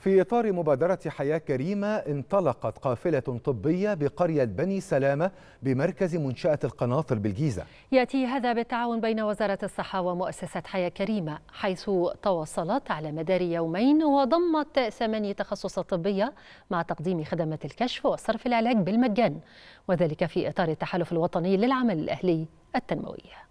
في إطار مبادرة حياة كريمة انطلقت قافلة طبية بقرية بني سلامة بمركز منشأة القناطر بالجيزة يأتي هذا بالتعاون بين وزارة الصحة ومؤسسة حياة كريمة حيث تواصلت على مدار يومين وضمت ثمانية تخصصات طبية مع تقديم خدمة الكشف وصرف العلاج بالمجان وذلك في إطار التحالف الوطني للعمل الأهلي التنموي